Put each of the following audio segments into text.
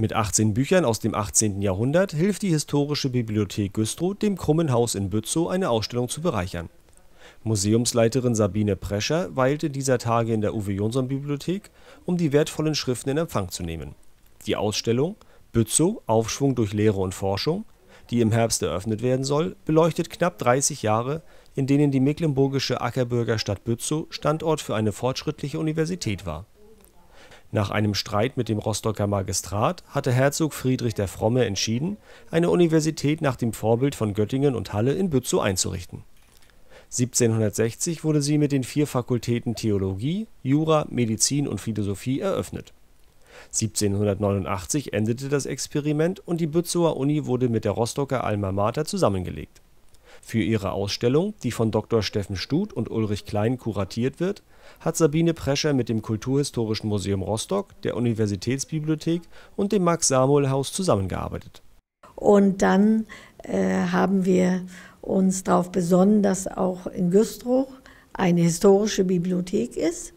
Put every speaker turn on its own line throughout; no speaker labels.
Mit 18 Büchern aus dem 18. Jahrhundert hilft die Historische Bibliothek Güstrow dem Krummen Haus in Bützow eine Ausstellung zu bereichern. Museumsleiterin Sabine Prescher weilte dieser Tage in der Uwe Jonsson Bibliothek, um die wertvollen Schriften in Empfang zu nehmen. Die Ausstellung Bützow – Aufschwung durch Lehre und Forschung, die im Herbst eröffnet werden soll, beleuchtet knapp 30 Jahre, in denen die mecklenburgische Ackerbürgerstadt Bützow Standort für eine fortschrittliche Universität war nach einem Streit mit dem Rostocker Magistrat hatte Herzog Friedrich der Fromme entschieden, eine Universität nach dem Vorbild von Göttingen und Halle in Bützow einzurichten. 1760 wurde sie mit den vier Fakultäten Theologie, Jura, Medizin und Philosophie eröffnet. 1789 endete das Experiment und die Bützower Uni wurde mit der Rostocker Alma Mater zusammengelegt für ihre Ausstellung, die von Dr. Steffen Stut und Ulrich Klein kuratiert wird, hat Sabine Prescher mit dem Kulturhistorischen Museum Rostock, der Universitätsbibliothek und dem Max-Samuel-Haus zusammengearbeitet.
Und dann äh, haben wir uns darauf besonnen, dass auch in Güstrow eine historische Bibliothek ist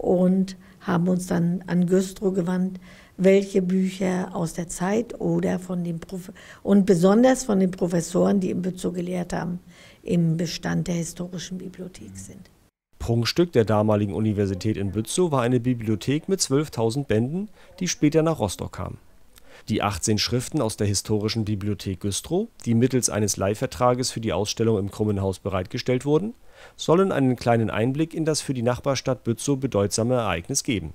und haben uns dann an Güstrow gewandt, welche Bücher aus der Zeit oder von den Prof und besonders von den Professoren, die im Bezug gelehrt haben, im Bestand der historischen Bibliothek sind.
Prunkstück der damaligen Universität in Bützow war eine Bibliothek mit 12.000 Bänden, die später nach Rostock kam die 18 Schriften aus der Historischen Bibliothek Güstrow, die mittels eines Leihvertrages für die Ausstellung im Krummenhaus bereitgestellt wurden, sollen einen kleinen Einblick in das für die Nachbarstadt Bützow bedeutsame Ereignis geben